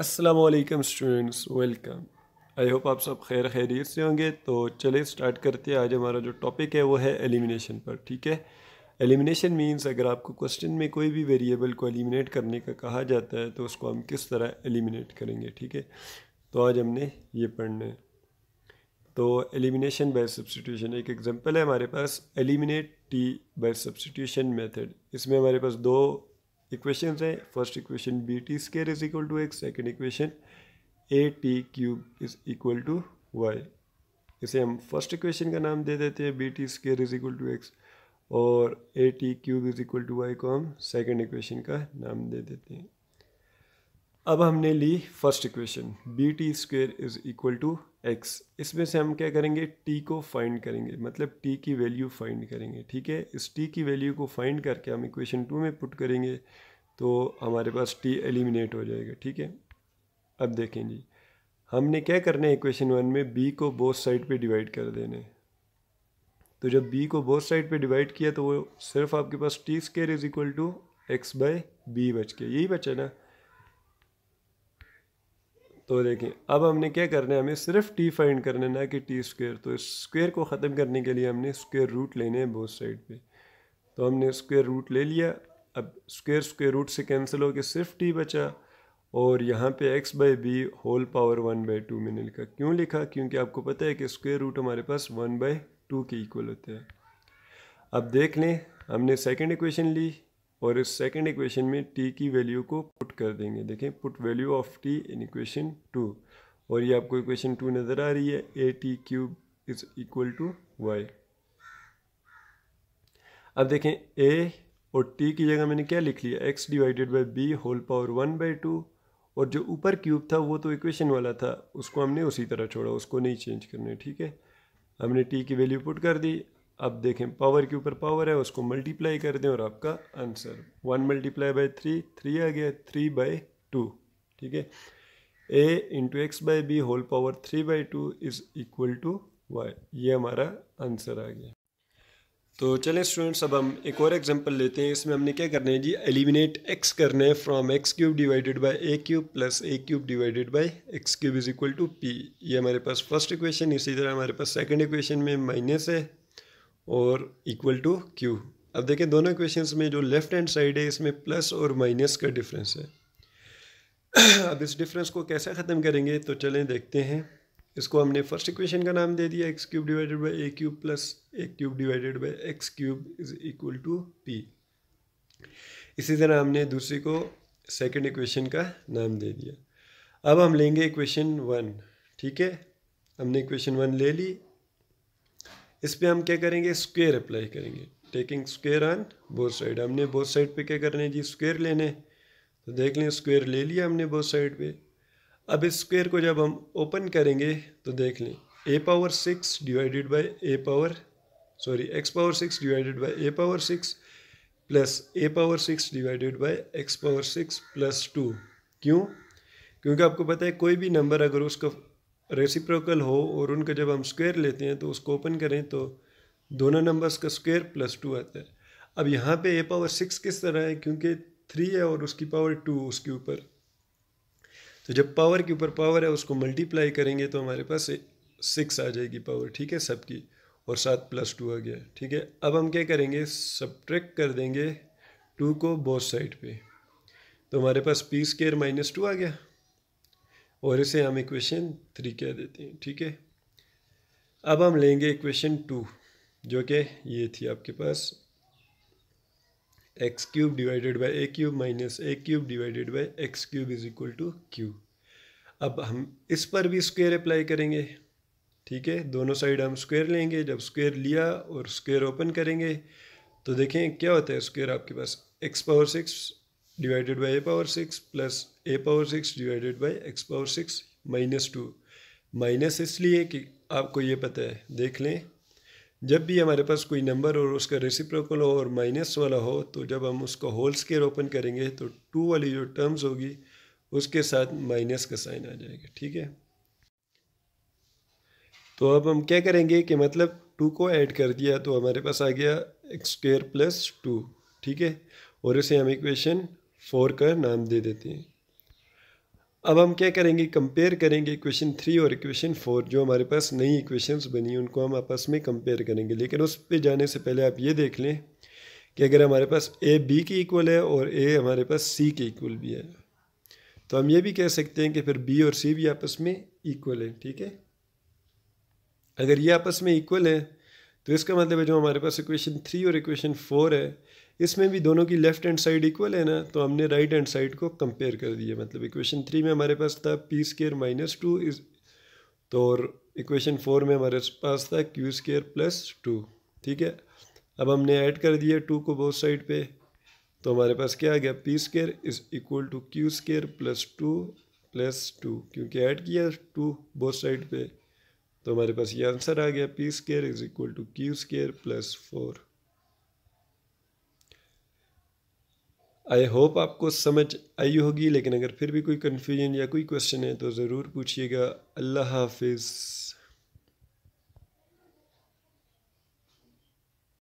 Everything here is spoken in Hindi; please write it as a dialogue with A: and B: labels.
A: Aslam students welcome I hope आप सब खैर खैरियत से होंगे तो चलिए स्टार्ट करते हैं आज हमारा जो टॉपिक है वो है एलिमिनेशन पर ठीक है एलिमिनेशन मींस अगर आपको क्वेश्चन में कोई भी वेरिएबल को एलिमिनेट करने का कहा जाता है तो उसको हम किस तरह एलिमिनेट करेंगे ठीक है तो आज हमने ये पढ़ना है तो एलिमिनेशन बाय सब्सटीट्यूशन एक एग्जांपल है हमारे पास eliminate t by substitution method इसमें हमारे पास दो इक्वेशन है first equation b t square is equal to x second equation a t cube is equal to y इसे हम फर्स्ट इक्वेशन का नाम दे देते हैं b t square is equal to x और a t cube is equal to y को हम सेकेंड इक्वेशन का नाम दे देते हैं अब हमने ली first equation b t square is equal to x इसमें से हम क्या करेंगे टी को फाइंड करेंगे मतलब टी की वैल्यू फाइंड करेंगे ठीक है इस टी की वैल्यू को फाइंड करके हम इक्वेशन टू में पुट करेंगे तो हमारे पास टी एलिमिनेट हो जाएगा ठीक है अब देखें जी हमने क्या करना है इक्वेशन वन में बी को बोथ साइड पे डिवाइड कर देने तो जब बी को बोथ साइड पे डिवाइड किया तो वो सिर्फ आपके पास t square is equal to x by b बच गया यही बचा ना तो देखिए अब हमने क्या करना है हमें सिर्फ टी फाइंड करना है ना कि टी स्क्वेयर तो इस स्क्वेयर को ख़त्म करने के लिए हमने स्क्वेयर रूट लेने हैं बोथ साइड पे तो हमने स्क्वेयर रूट ले लिया अब स्क्वेयर स्क्वेयर रूट से कैंसिल होकर सिर्फ टी बचा और यहाँ पे x by b whole power one by two मैंने लिखा क्यों लिखा क्योंकि आपको पता है कि स्क्वेयर रूट हमारे पास वन बाई टू के इक्वल होते हैं अब देख लें हमने सेकेंड इक्वेशन ली और इस सेकेंड इक्वेशन में टी की वैल्यू को पुट कर देंगे देखें put value of t in equation two और ये आपको इक्वेशन टू नज़र आ रही है a t cube is equal to y अब देखें ए और टी की जगह मैंने क्या लिख लिया x divided by b whole power one by two और जो ऊपर क्यूब था वो तो इक्वेशन वाला था उसको हमने उसी तरह छोड़ा उसको नहीं चेंज करना ठीक है हमने टी की वैल्यू पुट कर दी अब देखें पावर के ऊपर पावर है उसको मल्टीप्लाई कर दें और आपका answer one multiply by three three आ गया थ्री बाई टू ठीक है a into x by b whole power three by two is equal to y ये हमारा आंसर आ गया तो चलें स्टूडेंट्स अब हम एक और एग्जांपल लेते हैं इसमें हमने क्या करना है जी एलिमिनेट एक्स करना है from x cube divided by a cube plus a cube divided by x cube is equal to p ये हमारे पास फर्स्ट इक्वेशन इसी तरह हमारे पास सेकंड इक्वेशन में माइनस है और इक्वल टू क्यू अब देखें दोनों इक्वेशंस में जो लेफ्ट हैंड साइड है इसमें प्लस और माइनस का डिफरेंस है अब इस डिफरेंस को कैसे ख़त्म करेंगे तो चलें देखते हैं इसको हमने फर्स्ट इक्वेशन का नाम दे दिया x cube divided by a cube plus a cube divided by x cube is equal to p इसी तरह हमने दूसरी को सेकेंड इक्वेशन का नाम दे दिया अब हम लेंगे इक्वेशन वन ठीक है हमने इक्वेशन वन ले ली इस पर हम क्या करेंगे स्क्वेयर अप्लाई करेंगे taking square on both side हमने बोथ साइड पे क्या करने जी स्क्वेयर लेने तो देख लें स्क्वेयर ले लिया हमने बोथ साइड पे अब इस स्क्वेयर को जब हम ओपन करेंगे तो देख लें a power six divided by a power sorry x power six divided by a power six plus a power six divided by x power six plus two क्यों क्योंकि आपको पता है कोई भी नंबर अगर उसको रेसिप्रोकल हो और उनका जब हम स्क्वेयर लेते हैं तो उसको ओपन करें तो दोनों नंबर्स का स्क्वेयर प्लस टू आता है अब यहाँ पे ए पावर सिक्स किस तरह है क्योंकि थ्री है और उसकी पावर टू उसके ऊपर तो जब पावर के ऊपर पावर है उसको मल्टीप्लाई करेंगे तो हमारे पास सिक्स आ जाएगी पावर ठीक है सबकी और सात प्लस टू आ गया ठीक है अब हम क्या करेंगे सब्ट्रैक्ट कर देंगे टू को बोथ साइड पे तो हमारे पास पी स्केयर माइनस टू आ गया और इसे हम इक्वेशन थ्री कह देते हैं ठीक है अब हम लेंगे इक्वेशन टू जो कि ये थी आपके पास x cube divided by a cube minus a cube divided by x cube is equal to q अब हम इस पर भी स्क्वेयर अप्लाई करेंगे ठीक है दोनों साइड हम स्क्वेयर लेंगे जब स्क्वेयर लिया और स्क्वेयर ओपन करेंगे तो देखें क्या होता है स्क्वेयर आपके पास x power six divided by a power 6 plus a power six divided by x power six minus two minus इसलिए कि आपको ये पता है देख लें जब भी हमारे पास कोई नंबर और उसका रेसिप्रोकल हो और माइनस वाला हो तो जब हम उसका होल स्केयर ओपन करेंगे तो टू वाली जो टर्म्स होगी उसके साथ माइनस का साइन आ जाएगा ठीक है तो अब हम क्या करेंगे कि मतलब टू को ऐड कर दिया तो हमारे पास आ गया एक्स स्क्र प्लस टू ठीक है और इसे हम इक्वेशन फोर का नाम दे देते हैं अब हम क्या करेंगे कंपेयर करेंगे इक्वेशन थ्री और इक्वेशन फोर जो हमारे पास नई इक्वेशंस बनी उनको हम आपस में कंपेयर करेंगे लेकिन उस पर जाने से पहले आप ये देख लें कि अगर हमारे पास ए बी के इक्वल है और ए हमारे पास सी के इक्वल भी है तो हम ये भी कह सकते हैं कि फिर बी और सी भी आपस में इक्वल है ठीक है अगर ये आपस में इक्वल है तो इसका मतलब है जो हमारे पास इक्वेशन थ्री और इक्वेशन फोर है इसमें भी दोनों की लेफ़्ट हैंड साइड इक्वल है ना तो हमने राइट हैंड साइड को कंपेयर कर दिया मतलब इक्वेशन थ्री में हमारे पास था p square minus two is तो और इक्वेशन फोर में हमारे पास था क्यू स्केयर प्लस टू ठीक है अब हमने ऐड कर दिया टू को बोथ साइड पे तो हमारे पास क्या आ गया p square is equal to q square plus two plus two क्योंकि ऐड किया टू बोथ साइड पर तो हमारे पास ये आंसर आ गया p square is equal to q square plus four I hope आपको समझ आई होगी लेकिन अगर फिर भी कोई कन्फ्यूजन या कोई क्वेश्चन है तो ज़रूर पूछिएगा अल्लाह हाफिज़